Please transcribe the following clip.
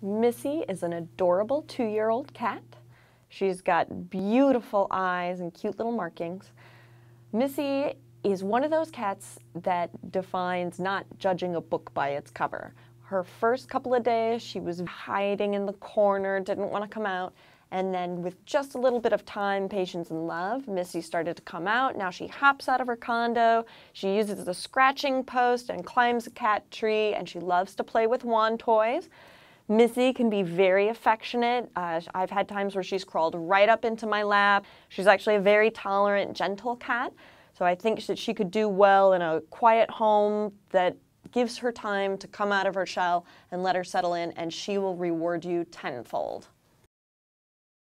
Missy is an adorable two-year-old cat. She's got beautiful eyes and cute little markings. Missy is one of those cats that defines not judging a book by its cover. Her first couple of days, she was hiding in the corner, didn't want to come out. And then with just a little bit of time, patience, and love, Missy started to come out. Now she hops out of her condo. She uses the scratching post and climbs a cat tree, and she loves to play with wand toys. Missy can be very affectionate. Uh, I've had times where she's crawled right up into my lap. She's actually a very tolerant, gentle cat. So I think that she could do well in a quiet home that gives her time to come out of her shell and let her settle in, and she will reward you tenfold.